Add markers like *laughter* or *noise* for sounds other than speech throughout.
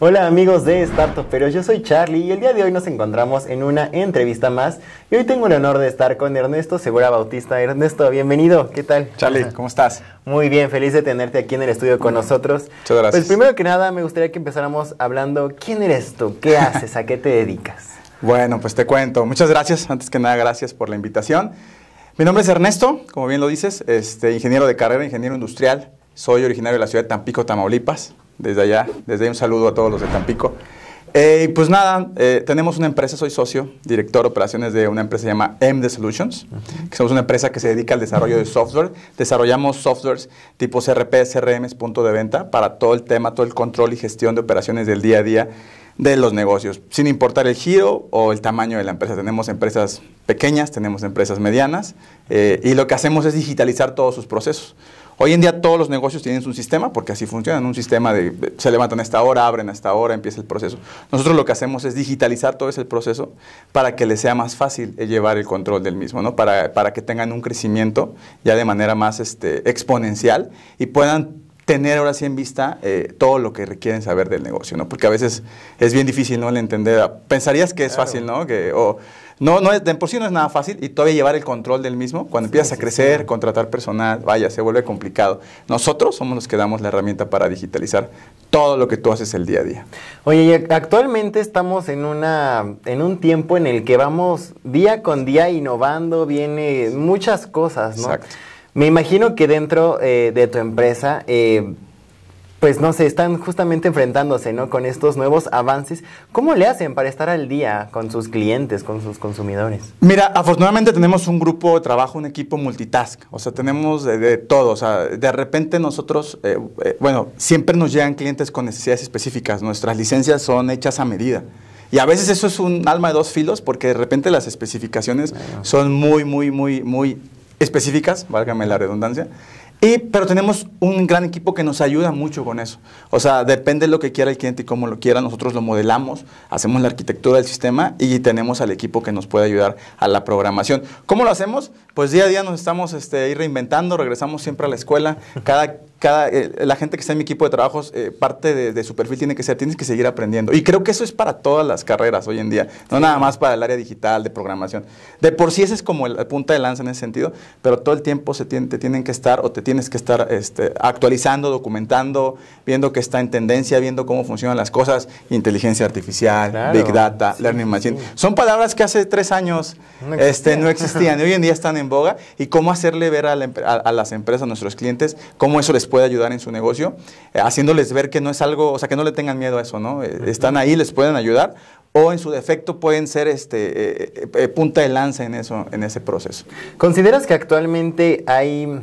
Hola amigos de Startup Pero, yo soy Charlie y el día de hoy nos encontramos en una entrevista más. Y hoy tengo el honor de estar con Ernesto Segura Bautista. Ernesto, bienvenido, ¿qué tal? Charlie, ¿cómo estás? Muy bien, feliz de tenerte aquí en el estudio con nosotros. Muchas gracias. Pues primero que nada, me gustaría que empezáramos hablando: ¿quién eres tú? ¿Qué *laughs* haces? ¿A qué te dedicas? bueno, pues te cuento. Muchas gracias, antes que nada, gracias por la invitación. Mi nombre es Ernesto, como bien lo dices, este, ingeniero de carrera, ingeniero industrial. Soy originario de la ciudad de Tampico, Tamaulipas desde allá. Desde ahí un saludo a todos los de Tampico. Eh, pues nada, eh, tenemos una empresa, soy socio, director de operaciones de una empresa que se llama MD Solutions, que somos una empresa que se dedica al desarrollo de software. Desarrollamos softwares tipo CRP, CRM, punto de venta, para todo el tema, todo el control y gestión de operaciones del día a día de los negocios, sin importar el giro o el tamaño de la empresa. Tenemos empresas pequeñas, tenemos empresas medianas, eh, y lo que hacemos es digitalizar todos sus procesos. Hoy en día todos los negocios tienen un sistema, porque así funcionan, un sistema de se levantan a esta hora, abren a esta hora, empieza el proceso. Nosotros lo que hacemos es digitalizar todo ese proceso para que les sea más fácil llevar el control del mismo, ¿no? Para, para que tengan un crecimiento ya de manera más este, exponencial y puedan tener ahora sí en vista eh, todo lo que requieren saber del negocio, ¿no? Porque a veces es bien difícil, ¿no? El entender, ah, pensarías que es fácil, ¿no? Que, o, no, no es, de por sí no es nada fácil y todavía llevar el control del mismo, cuando empiezas a crecer, contratar personal, vaya, se vuelve complicado. Nosotros somos los que damos la herramienta para digitalizar todo lo que tú haces el día a día. Oye, y actualmente estamos en, una, en un tiempo en el que vamos día con día innovando, viene muchas cosas, ¿no? Exacto. Me imagino que dentro eh, de tu empresa, eh, pues no sé, están justamente enfrentándose ¿no? con estos nuevos avances. ¿Cómo le hacen para estar al día con sus clientes, con sus consumidores? Mira, afortunadamente tenemos un grupo de trabajo, un equipo multitask. O sea, tenemos de, todo. O sea, de repente nosotros, eh, bueno, siempre nos llegan clientes con necesidades específicas. Nuestras licencias son hechas a medida. Y a veces eso es un alma de dos filos porque de repente las especificaciones son muy, muy, muy, muy específicas, válgame la redundancia, y, pero tenemos un gran equipo que nos ayuda mucho con eso. O sea, depende de lo que quiera el cliente y cómo lo quiera, nosotros lo modelamos, hacemos la arquitectura del sistema y tenemos al equipo que nos puede ayudar a la programación. ¿Cómo lo hacemos? Pues día a día nos estamos este, reinventando, regresamos siempre a la escuela, cada eh, la gente que está en mi equipo de trabajos, eh, parte de, su perfil tiene que ser, tienes que seguir aprendiendo. Y creo que eso es para todas las carreras hoy en día, no nada más para el área digital, de programación. De por sí ese es como la punta de lanza en ese sentido, pero todo el tiempo se te tienen que estar o te tienes que estar este, actualizando, documentando, viendo qué está en tendencia, viendo cómo funcionan las cosas, inteligencia artificial, Big Data, Learning Machine. Son palabras que hace tres años no, este, no existían y hoy en día están en boga y cómo hacerle ver a, a las empresas, a nuestros clientes, cómo eso les puede ayudar en su negocio, eh, haciéndoles ver que no es algo, o sea, que no le tengan miedo a eso, ¿no? Eh, están ahí, les pueden ayudar, o en su defecto pueden ser este, eh, punta de lanza en, eso, en ese proceso. ¿Consideras que actualmente hay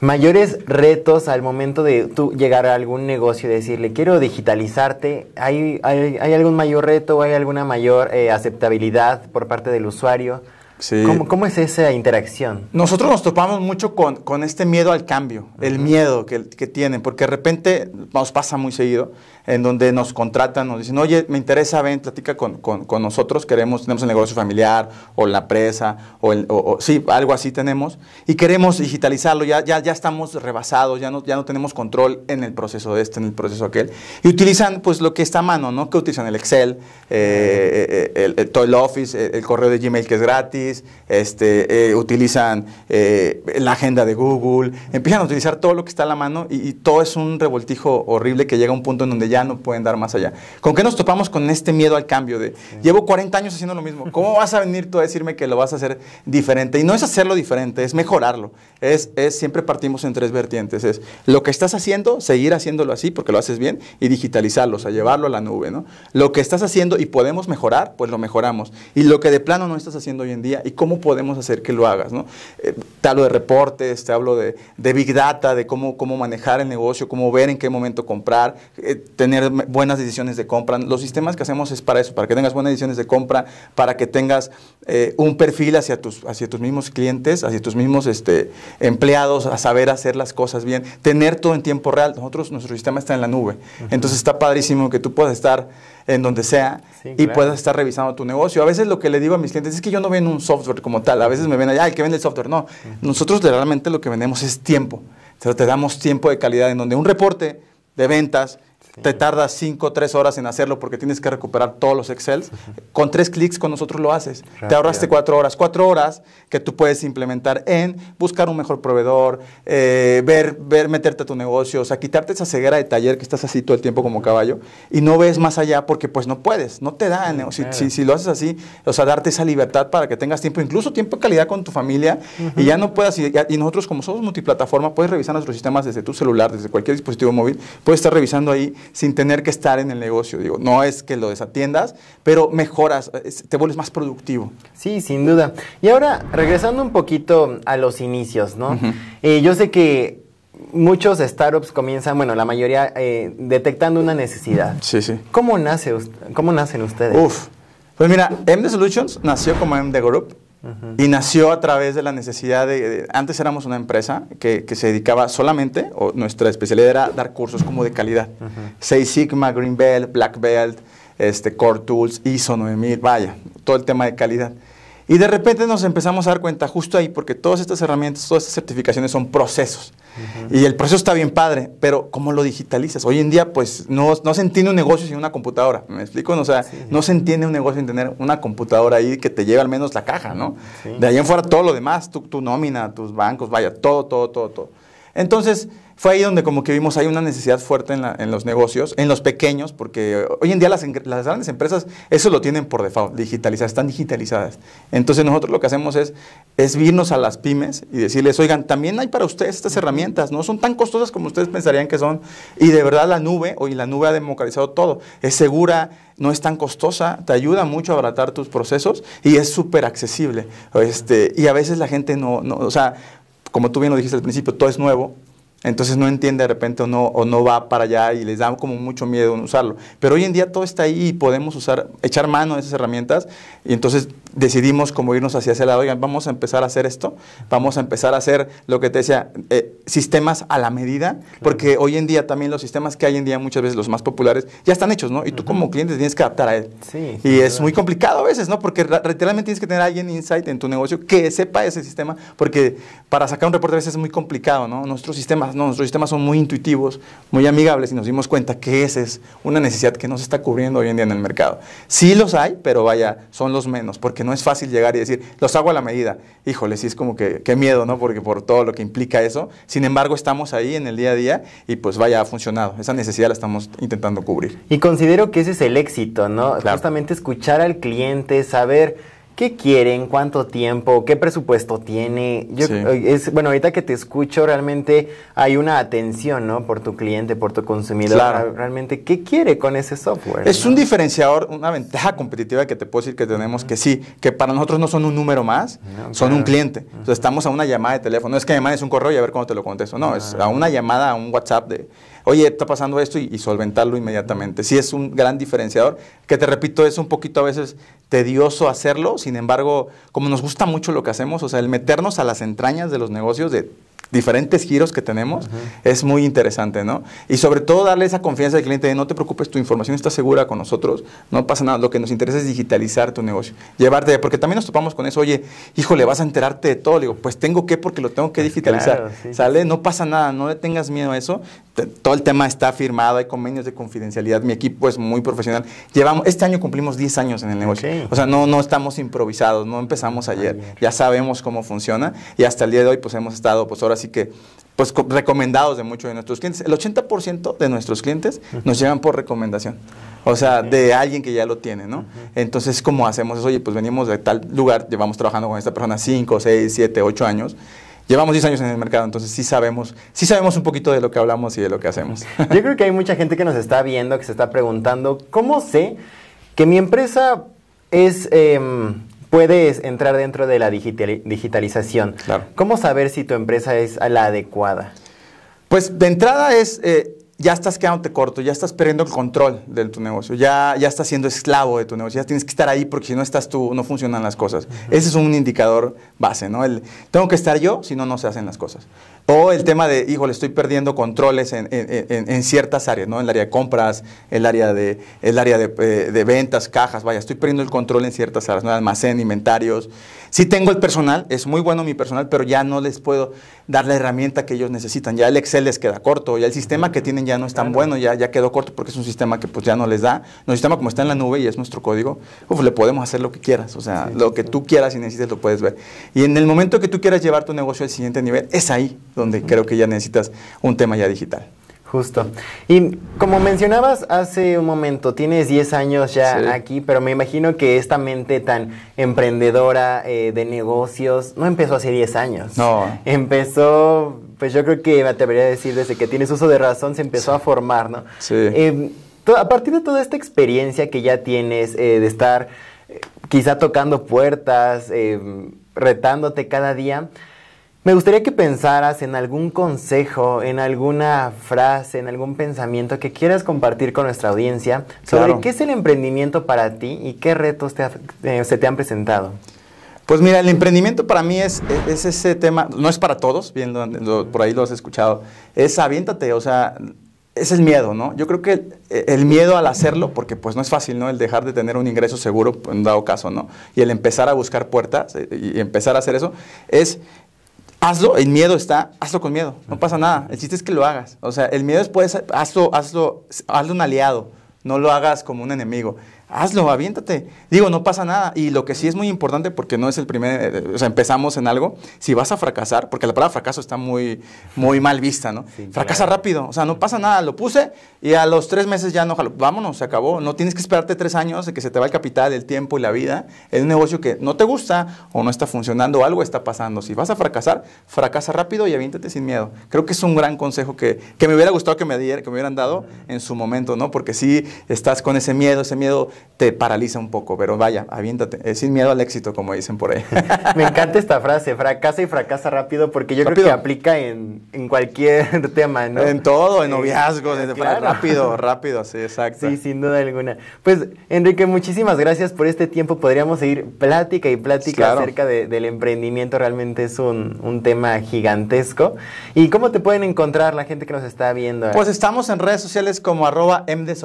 mayores retos al momento de tú llegar a algún negocio y decirle quiero digitalizarte? ¿Hay, algún mayor reto o hay alguna mayor aceptabilidad por parte del usuario? ¿Cómo, es esa interacción? Nosotros nos topamos mucho con, este miedo al cambio, el miedo que, tienen, porque de repente nos pasa muy seguido, en donde nos contratan, nos dicen, oye, me interesa, ven, platica con, nosotros, queremos, tenemos el negocio familiar, o la presa, o, el, sí, algo así tenemos, y queremos digitalizarlo, ya, ya, ya estamos rebasados, ya no, ya no tenemos control en el proceso de este, en el proceso aquel, y utilizan pues lo que está a mano, ¿no? Que utilizan el Excel, eh, eh, eh, el, el, todo Office, el correo de Gmail que es gratis, este, eh, utilizan eh, la agenda de Google, empiezan a utilizar todo lo que está a la mano y, todo es un revoltijo horrible que llega a un punto en donde ya no pueden dar más allá. ¿Con qué nos topamos con este miedo al cambio de llevo 40 años haciendo lo mismo? ¿Cómo vas a venir tú a decirme que lo vas a hacer diferente? Y no es hacerlo diferente, es mejorarlo. Es, es siempre partimos en tres vertientes. Es lo que estás haciendo, seguir haciéndolo así porque lo haces bien y digitalizarlo, o sea, llevarlo a la nube, ¿no? Lo que estás haciendo y podemos mejorar, pues lo mejoramos. Y lo que de plano no estás haciendo hoy en día, y cómo podemos hacer que lo hagas. ¿no? Eh, te hablo de reportes, te hablo de, Big Data, de cómo, cómo manejar el negocio, cómo ver en qué momento comprar, eh, tener buenas decisiones de compra. Los sistemas que hacemos es para eso, para que tengas buenas decisiones de compra, para que tengas eh, un perfil hacia tus, hacia tus mismos clientes, hacia tus mismos este, empleados, a saber hacer las cosas bien, tener todo en tiempo real. Nosotros, nuestro sistema está en la nube. Entonces está padrísimo que tú puedas estar en donde sea, y puedas estar revisando tu negocio. A veces lo que le digo a mis clientes es que yo no vendo un software como tal, a veces me ven allá, que vende el software. No, nosotros realmente lo que vendemos es tiempo. te damos tiempo de calidad en donde un reporte de ventas te tardas 5 o 3 horas en hacerlo porque tienes que recuperar todos los Excel. Con tres clics con nosotros lo haces. Te ahorraste 4 horas. 4 horas que tú puedes implementar en buscar un mejor proveedor, eh, ver, ver, meterte a tu negocio, o sea, quitarte esa ceguera de taller que estás así todo el tiempo como caballo y no ves más allá porque pues no puedes, no te dan. Si, si, si, lo haces así, o sea, darte esa libertad para que tengas tiempo, incluso tiempo de calidad con tu familia y ya no puedas, y, y nosotros como somos multiplataforma, puedes revisar nuestros sistemas desde tu celular, desde cualquier dispositivo móvil, puedes estar revisando ahí sin tener que estar en el negocio. Digo, no es que lo desatiendas, pero mejoras, te vuelves más productivo. Sí, sin duda. Y ahora, regresando un poquito a los inicios, ¿no? Eh, yo sé que muchos startups comienzan, bueno, la mayoría eh, detectando una necesidad. Sí, sí. nace, cómo nacen ustedes? Uf. Pues mira, MD Solutions nació como MD Group y nació a través de la necesidad de, antes éramos una empresa que, se dedicaba solamente, o nuestra especialidad era dar cursos como de calidad. Seis Sigma, Green Belt, Black Belt, este, Core Tools, ISO 9000, vaya, todo el tema de calidad. Y de repente nos empezamos a dar cuenta justo ahí, porque todas estas herramientas, todas estas certificaciones son procesos. Y el proceso está bien padre, pero ¿cómo lo digitalizas? Hoy en día, pues no, no se entiende un negocio sin una computadora. ¿Me explico? O sea, no se entiende un negocio sin tener una computadora ahí que te lleve al menos la caja, ¿no? De ahí en fuera todo lo demás, tu, tu nómina, tus bancos, vaya, todo, todo, todo, todo. Entonces, fue ahí donde como que vimos hay una necesidad fuerte en, los negocios, en los pequeños, porque hoy en día las, grandes empresas eso lo tienen por default, digitalizadas, están digitalizadas. Entonces nosotros lo que hacemos es, es irnos a las pymes y decirles, oigan, también hay para ustedes estas herramientas, no son tan costosas como ustedes pensarían que son. Y de verdad la nube, hoy la nube ha democratizado todo, es segura, no es tan costosa, te ayuda mucho a abratar tus procesos y es súper accesible. Este, y a veces la gente no, no o sea, como tú bien lo dijiste al principio, todo es nuevo, entonces no entiende de repente o no, o no va para allá y les da como mucho miedo usarlo. Pero hoy en día todo está ahí y podemos usar, echar mano de esas herramientas y entonces decidimos como irnos hacia ese lado, oigan, vamos a empezar a hacer esto, vamos a empezar a hacer lo que te decía, eh, sistemas a la medida, porque hoy en día también los sistemas que hay en día muchas veces los más populares ya están hechos, ¿no? Y tú como cliente tienes que adaptar a él. Sí, y es muy complicado a veces, ¿no? Porque literalmente tienes que tener alguien insight en tu negocio que sepa ese sistema, porque para sacar un reporte a veces es muy complicado, ¿no? Nuestros sistemas, no, nuestros sistemas son muy intuitivos, muy amigables y nos dimos cuenta que esa es una necesidad que no se está cubriendo hoy en día en el mercado. Sí los hay, pero vaya, son los menos, que no es fácil llegar y decir, los hago a la medida. Híjole, sí es como que qué miedo, ¿no? Porque por todo lo que implica eso. Sin embargo, estamos ahí en el día a día y pues vaya, ha funcionado. Esa necesidad la estamos intentando cubrir. Y considero que ese es el éxito, ¿no? Justamente escuchar al cliente, saber ¿Qué quieren? ¿Cuánto tiempo? ¿Qué presupuesto tiene? Yo, eh, es, bueno, ahorita que te escucho, realmente hay una atención ¿no? por tu cliente, por tu consumidor. Claro. Realmente, ¿qué quiere con ese software? Es un diferenciador, una ventaja competitiva que te puedo decir que tenemos, que sí, que para nosotros no son un número más, son un cliente. Entonces, estamos a una llamada de teléfono. No es que además es un correo y a ver cómo te lo contesto. No, es a una llamada, a un WhatsApp de oye, está pasando esto y, solventarlo inmediatamente. Sí es un gran diferenciador, que te repito, es un poquito a veces tedioso hacerlo, sin embargo, como nos gusta mucho lo que hacemos, o sea, el meternos a las entrañas de los negocios de diferentes giros que tenemos, es muy interesante, ¿no? Y sobre todo darle esa confianza al cliente de no te preocupes, tu información está segura con nosotros, no pasa nada, lo que nos interesa es digitalizar tu negocio, llevarte, porque también nos topamos con eso, oye, híjole, vas a enterarte de todo, le digo, pues tengo que porque lo tengo que pues digitalizar, ¿sale? No pasa nada, no le tengas miedo a eso, todo el tema está firmado, hay convenios de confidencialidad, mi equipo es muy profesional. Llevamos, este año cumplimos 10 años en el negocio. O sea, no, no estamos improvisados, no empezamos ayer. Ya sabemos cómo funciona y hasta el día de hoy pues hemos estado, pues ahora sí que pues recomendados de muchos de nuestros clientes. El 80% de nuestros clientes nos llevan por recomendación. O sea, de alguien que ya lo tiene, ¿no? Entonces, ¿cómo hacemos eso? Oye, pues venimos de tal lugar, llevamos trabajando con esta persona 5, 6, 7, 8 años llevamos 10 años en el mercado, entonces sí sabemos, sí sabemos un poquito de lo que hablamos y de lo que hacemos. *laughs* Yo creo que hay mucha gente que nos está viendo, que se está preguntando, ¿cómo sé que mi empresa es... Em, entrar dentro de la digitalización. ¿Cómo saber si tu empresa es la adecuada? Pues de entrada es eh, ya estás quedándote corto, ya estás perdiendo el control de tu negocio, ya, ya estás siendo esclavo de tu negocio, ya tienes que estar ahí porque si no estás tú, no funcionan las cosas. Ese es un indicador base, ¿no? tengo que estar yo, si no, no se hacen las cosas. O el tema de, híjole, estoy perdiendo controles en, ciertas áreas, ¿no? En el área de compras, el área de, el área de, eh, de, ventas, cajas, vaya, estoy perdiendo el control en ciertas áreas, ¿no? Almacén, inventarios. Sí tengo el personal, es muy bueno mi personal, pero ya no les puedo dar la herramienta que ellos necesitan. Ya el Excel les queda corto, ya el sistema que tienen ya no es tan bueno, ya, ya quedó corto porque es un sistema que pues ya no les da. Nuestro sistema como está en la nube y es nuestro código, le podemos hacer lo que quieras, o sea, lo que tú quieras y necesites lo puedes ver. Y en el momento que tú quieras llevar tu negocio al siguiente nivel, es ahí donde creo que ya necesitas un tema ya digital. Justo. Y como mencionabas hace un momento, tienes 10 años ya aquí, pero me imagino que esta mente tan emprendedora eh, de negocios no empezó hace 10 años. No. Empezó, pues yo creo que me atrevería a decir, desde que tienes uso de razón se empezó a formar, ¿no? Sí. Eh, a partir de toda esta experiencia que ya tienes eh, de estar quizá tocando puertas, retándote cada día, me gustaría que pensaras en algún consejo, en alguna frase, en algún pensamiento que quieras compartir con nuestra audiencia sobre qué es el emprendimiento para ti y qué retos te eh, se te han presentado. Pues mira, el emprendimiento para mí es, ese tema, no es para todos, viendo por ahí lo has escuchado, es aviéntate, o sea, es el miedo, ¿no? Yo creo que el, miedo al hacerlo, porque pues no es fácil, ¿no? El dejar de tener un ingreso seguro, en dado caso, ¿no? Y el empezar a buscar puertas eh, y empezar a hacer eso, es hazlo, el miedo está, hazlo con miedo, no pasa nada, el chiste es que lo hagas. O sea, el miedo es, puedes, hazlo, hazlo, hazlo un aliado, no lo hagas como un enemigo hazlo, aviéntate. Digo, no pasa nada. Y lo que sí es muy importante, porque no es el primer, eh, o sea, empezamos en algo, si vas a fracasar, porque la palabra fracaso está muy, muy mal vista, ¿no? Fracasa rápido, o sea, no pasa nada, lo puse y a los tres meses ya no, vámonos, se acabó. No tienes que esperarte tres años de que se te va el capital, el tiempo y la vida en un negocio que no te gusta o no está funcionando, algo está pasando. Si vas a fracasar, fracasa rápido y aviéntate sin miedo. Creo que es un gran consejo que, me hubiera gustado que me, dieran, que me hubieran dado en su momento, ¿no? Porque si estás con ese miedo, ese miedo te paraliza un poco, pero vaya, aviéntate, eh, sin miedo al éxito, como dicen por ahí. *laughs* Me encanta esta frase, fracasa y fracasa rápido, porque yo creo que aplica en, cualquier *laughs* tema, ¿no? En todo, en noviazgos, rápido, *laughs* rápido, sí, exacto. Sí, sin duda alguna. Pues, Enrique, muchísimas gracias por este tiempo. Podríamos seguir plática y plática acerca del emprendimiento, realmente es un, un, tema gigantesco. ¿Y cómo te pueden encontrar la gente que nos está viendo? Pues estamos en redes sociales como arroba e-m-d-e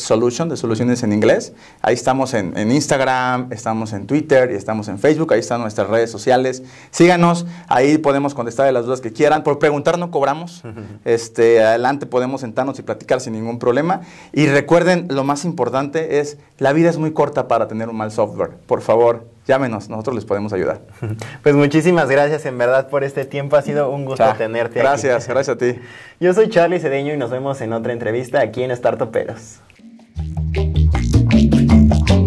Solution, de soluciones en inglés. Ahí estamos en, Instagram, estamos en Twitter y estamos en Facebook. Ahí están nuestras redes sociales. Síganos, ahí podemos contestar de las dudas que quieran. Por preguntar no cobramos. Este, adelante podemos sentarnos y platicar sin ningún problema. Y recuerden, lo más importante es, la vida es muy corta para tener un mal software. Por favor, llámenos, nosotros les podemos ayudar. *laughs* Pues muchísimas gracias en verdad por este tiempo, ha sido un gusto tenerte. Gracias, aquí. gracias a ti. *laughs* Yo soy Charlie Cedeño y nos vemos en otra entrevista aquí en Startuperos. Thank you.